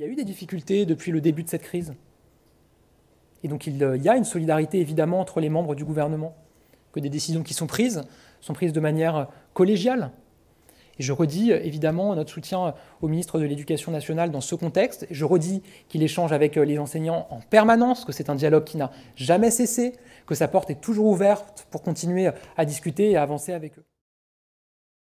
Il y a eu des difficultés depuis le début de cette crise. Et donc il euh, y a une solidarité évidemment entre les membres du gouvernement, que des décisions qui sont prises sont prises de manière collégiale. Et je redis euh, évidemment notre soutien euh, au ministre de l'Éducation nationale dans ce contexte. Je redis qu'il échange avec les enseignants en permanence, que c'est un dialogue qui n'a jamais cessé, que sa porte est toujours ouverte pour continuer à discuter et à avancer avec eux.